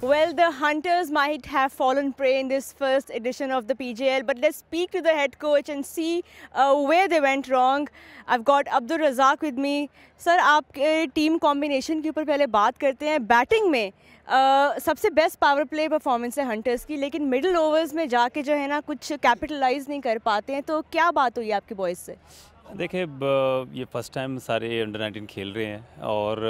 Well, the Hunters might have fallen prey in this first edition of the PGL, but let's speak to the head coach and see uh, where they went wrong. I've got Abdul Razak with me. Sir आपके team combination के ऊपर पहले बात करते हैं batting में uh, सबसे best power play performance है हंटर्स की लेकिन मिडिल ओवर्स में जाके जो है ना कुछ कैपिटलाइज नहीं कर पाते हैं तो क्या बात हुई आपके बॉयज़ से देखिए ये फर्स्ट टाइम सारे अंडर नाइनटीन खेल रहे हैं और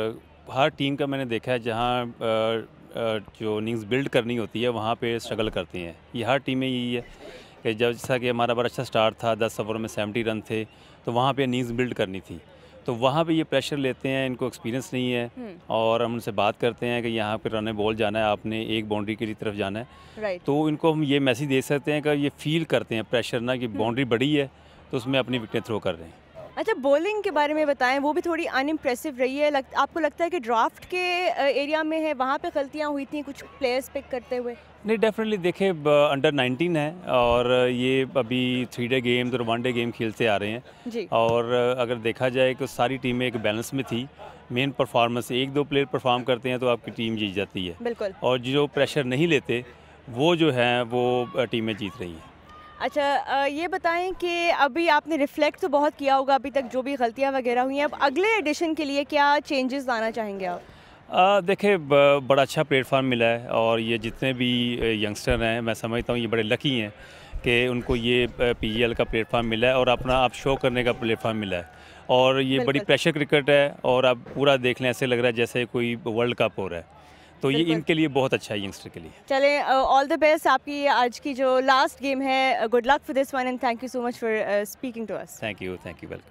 हर टीम का मैंने देखा है जहाँ uh, जो इनिंग्स बिल्ड करनी होती है वहाँ पे स्ट्रगल करती हैं ये हर टीमें यही है कि जब जैसा कि हमारा बड़ा अच्छा स्टार्ट था दस ओवर में सेवेंटी रन थे तो वहाँ पे इनिंग्स बिल्ड करनी थी तो वहाँ पे ये प्रेशर लेते हैं इनको एक्सपीरियंस नहीं है हम्म। और हम उनसे बात करते हैं कि यहाँ पर रन बॉल जाना है आपने एक बाउंड्री की तरफ जाना है तो इनको हम ये मैसेज दे सकते हैं कि ये फील करते हैं प्रेशर ना कि बाउंड्री हम्म। बड़ी है तो उसमें अपनी विकटें थ्रो कर रहे हैं अच्छा बॉलिंग के बारे में बताएं वो भी थोड़ी अनइम्प्रेसिव रही है लग, आपको लगता है कि ड्राफ्ट के एरिया में है वहाँ पे गलतियाँ हुई थी कुछ प्लेयर्स पिक करते हुए नहीं डेफिनेटली देखे अंडर 19 है और ये अभी थ्री डे गेम्स और वन डे गेम खेलते आ रहे हैं जी। और अगर देखा जाए तो सारी टीमें एक बैलेंस में थी मेन परफॉर्मेंस एक दो प्लेयर परफॉर्म करते हैं तो आपकी टीम जीत जाती है बिल्कुल और जो प्रेशर नहीं लेते वो जो है वो टीमें जीत रही हैं अच्छा ये बताएं कि अभी आपने रिफ्लेक्ट तो बहुत किया होगा अभी तक जो भी गलतियां वगैरह हुई हैं अब अगले एडिशन के लिए क्या चेंजेस लाना चाहेंगे आप देखिए बड़ा अच्छा प्लेटफार्म मिला है और ये जितने भी यंगस्टर हैं मैं समझता हूँ ये बड़े लकी हैं कि उनको ये पी e का प्लेटफार्म मिला है और अपना आप शो करने का प्लेटफार्म मिला है और ये बड़ी प्रेशर क्रिकेट है और आप पूरा देख लें ऐसे लग रहा है जैसे कोई वर्ल्ड कप हो रहा है तो ये इनके लिए बहुत अच्छा है यंगस्टर के लिए चले ऑल द बेस्ट आपकी आज की जो लास्ट गेम है good luck for this one and thank you so much for speaking to us thank you thank you welcome